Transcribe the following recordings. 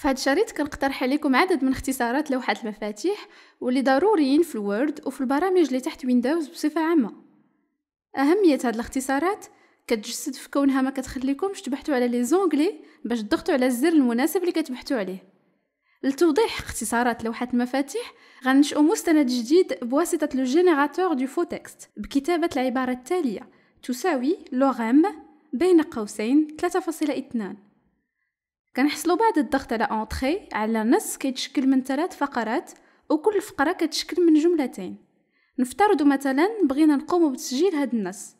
فهاد الشريط كنقترح عليكم عدد من اختصارات لوحات المفاتيح واللي ضروريين في الوورد وفي البرامج اللي تحت ويندوز بصفة عامة أهمية هاد الاختصارات كتجسد في كونها ما كتخليكمش تبحثوا على لي زونغلي باش تضغطوا على الزر المناسب اللي كتبحثوا عليه لتوضيح اختصارات لوحات المفاتيح غنشئو مستند جديد بواسطة لو جينيراتور دو فو تكست بكتابة العبارة التالية تساوي لوغام بين قوسين 3.2 كنحصلوا بعد الضغط على اونتري على نص كيتشكل من ثلاث فقرات وكل فقرة كتشكل من جملتين نفترض مثلا بغينا نقوم بتسجيل هاد النص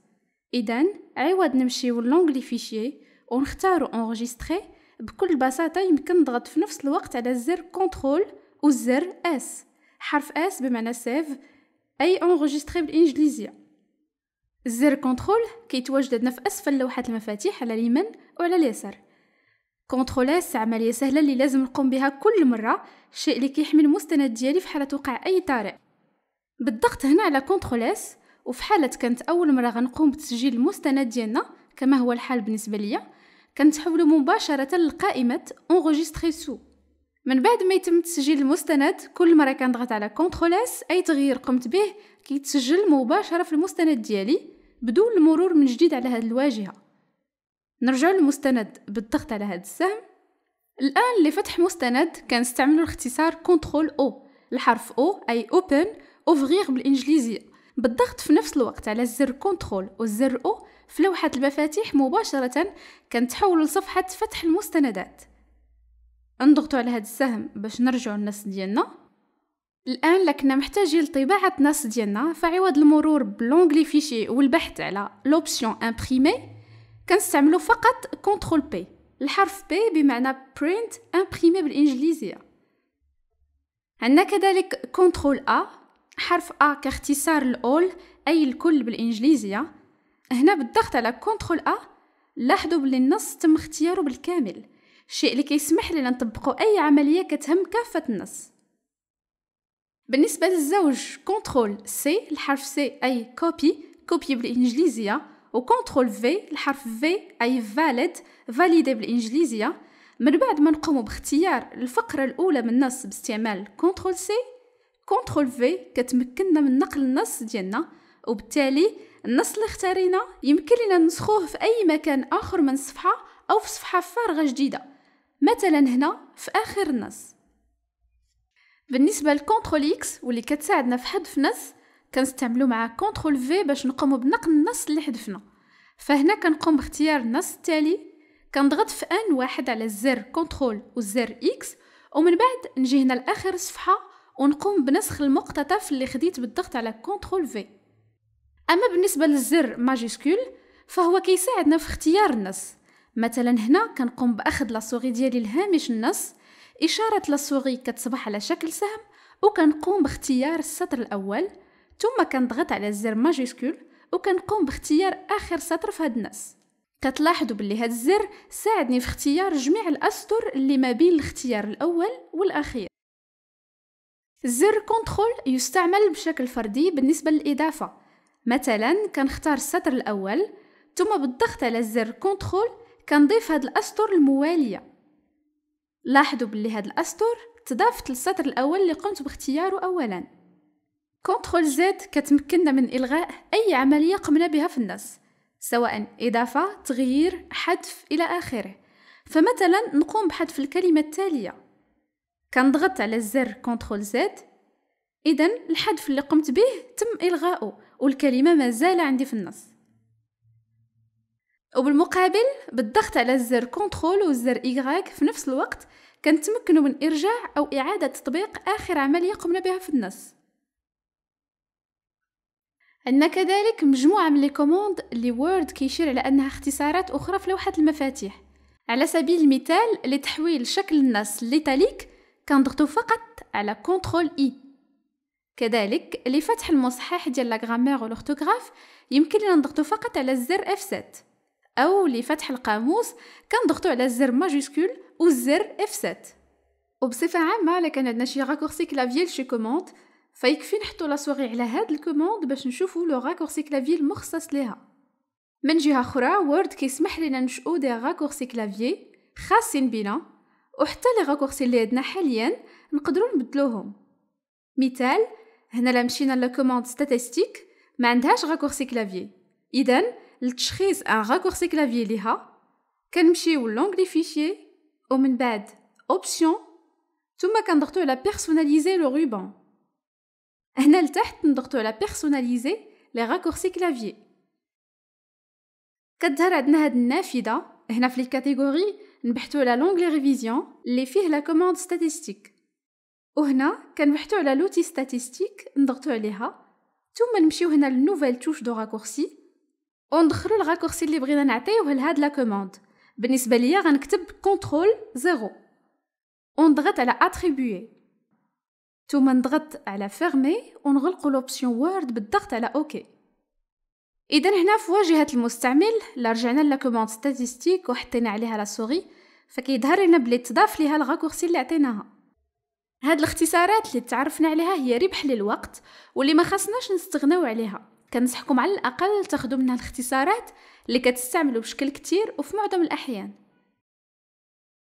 اذا عوض نمشيو لونغلي فيشي ونختار اونغيستري بكل بساطة يمكن نضغط في نفس الوقت على الزر و والزر اس حرف اس بمعنى سيف اي اونغيستري بالانجليزية الزر كونترول كيتواجد عندنا في اسفل لوحة المفاتيح على اليمين وعلى اليسار كونترول اس عمليه سهله اللي لازم نقوم بها كل مره الشيء اللي كيحمي المستند ديالي في حاله وقع اي طارئ بالضغط هنا على كونترول اس وفي حاله كانت اول مره غنقوم بتسجيل المستند ديالنا كما هو الحال بالنسبه ليا كنتحولو مباشره لقائمه اونغوجيستري سو من بعد ما يتم تسجيل المستند كل مره كنضغط على كونترول اس اي تغيير قمت به كيتسجل مباشره في المستند ديالي بدون المرور من جديد على هذه الواجهه نرجع للمستند بالضغط على هذا السهم الآن لفتح مستند كنستعملو الاختصار كنترول أو الحرف أو أي أوبن أوفغيغ بالإنجليزية بالضغط في نفس الوقت على الزر كنترول والزر أو في لوحة المفاتيح مباشرة كنتحولو لصفحة فتح المستندات نضغطو على هذا السهم باش نرجعو للنص ديالنا الان لكنا محتاجين لطباعه النص ديالنا فعوض المرور بلونغلي فيشي والبحث على لوبسيون امبريمي كنستعملو فقط كونترول بي الحرف بي بمعنى برينت امبريمي بالانجليزيه عندنا كذلك كونترول ا حرف ا كاختصار الاول اي الكل بالانجليزيه هنا بالضغط على كونترول ا لاحظوا بلي النص تم اختياره بالكامل الشيء اللي كيسمح لنا نطبقوا اي عمليه كتهم كافه النص بالنسبه للزوج كونترول سي الحرف سي اي كوبي كوبي بالانجليزيه وكونترول في الحرف في أي فاليد فاليدي بالإنجليزية من بعد ما نقوم باختيار الفقرة الأولى من النص باستعمال كونترول سي كونترول في كتمكننا من نقل النص ديالنا وبالتالي النص اللي اختارينا يمكن لنا نسخوه في أي مكان آخر من صفحة أو في صفحة فارغة جديدة مثلا هنا في آخر النص بالنسبة لكونترول إكس واللي كتساعدنا في حذف نص كنستعملو مع كونترول في باش نقومو بنقل النص اللي حذفنا فهنا كنقوم باختيار النص التالي كنضغط في ان واحد على الزر كونترول والزر اكس ومن بعد نجي هنا لاخر صفحه ونقوم بنسخ المقتطف اللي خديت بالضغط على كونترول في اما بالنسبه للزر ماجيسكول فهو كيساعدنا في اختيار النص مثلا هنا كنقوم باخذ لاسوغي ديالي لهامش النص اشاره لاسوغي كتصبح على شكل سهم وكنقوم باختيار السطر الاول ثم كنضغط على الزر ماجيسكول وكنقوم باختيار اخر سطر في هاد النص كتلاحظوا باللي هاد الزر ساعدني في اختيار جميع الاسطر اللي ما بين الاختيار الاول والاخير زر كنترول يستعمل بشكل فردي بالنسبه للاضافه مثلا كنختار السطر الاول ثم بالضغط على الزر كنترول كنضيف هاد الاسطر المواليه لاحظوا باللي هاد الاسطر تضافت للسطر الاول اللي قمت باختياره اولا كنترول زد كتمكننا من إلغاء أي عملية قمنا بها في النص سواء إضافة، تغيير، حذف إلى آخره فمثلا نقوم بحذف الكلمة التالية كنضغط على الزر كنترول زد إذا الحذف اللي قمت به تم إلغاؤه والكلمة مازال عندي في النص وبالمقابل بالضغط على الزر كنترول والزر ايغاك في نفس الوقت كنتمكنوا من إرجاع أو إعادة تطبيق آخر عملية قمنا بها في النص عندنا كذلك مجموعة من لي كوموند اللي وورد كيشير على أنها اختصارات أخرى في لوحة المفاتيح على سبيل المثال لتحويل شكل النص ليتاليك كنضغطو فقط على كونترول إي e. كذلك لفتح المصحح ديال لا غرامير والأورتوغراف يمكن لنا نضغطو فقط على الزر اف 7 أو لفتح القاموس كنضغطو على الزر ماجيسكول والزر اف 7 وبصفة عامة لكان عندنا شي راكورسي كلافيي لشي كوموند فيكفي نحطو لاسوغي على هاد الكوموند باش نشوفو لو راكورسي كلافي المخصص ليها من جهه اخرى وورد كيسمح لنا نشؤو دي راكورسي كلافي خاصين بينا وحتى لي راكورسي اللي عندنا حاليا نقدروا نبدلوهم مثال هنا لا مشينا لكوموند ستاتستيك ما عندهاش راكورسي كلافي اذا لتشخيص ان راكورسي كلافي ليها كنمشيو لونغلي فيشي ومن بعد اوبسيون ثم كنضغطو على بيرسوناليزي لو روبان هنا لتحت نضغطو على بيرسوناليزي لي راكورسي كلافيي كتظهر عندنا هاد النافذه هنا في الكاتيجوري نبحثو على لونغلي ريفيزيون اللي فيه لا كوموند ستاتستيك وهنا كنبحثو على لوتي ستاتستيك نضغطو عليها ثم نمشيو هنا للنوفيل توش دو راكورسي وندخلو الراكورسي اللي بغينا نعطيوه لهاد لا كوموند بالنسبه ليا غنكتب كونترول زيرو ونضغط على اتريبيي ثم نضغط على فيرمي ونغلق لوبسيون وورد بالضغط على اوكي اذا هنا في واجهه المستعمل لا رجعنا لا كوموند ستاتستيك وحطينا عليها لا سوري فكيظهر لنا بلي تضاف ليها الغاكورسي اللي عطيناها هاد الاختصارات اللي تعرفنا عليها هي ربح للوقت واللي ما خصناش نستغناو عليها كنصحكم على الاقل تاخذوا منها الاختصارات اللي كتستعملوا بشكل كتير وفي معظم الاحيان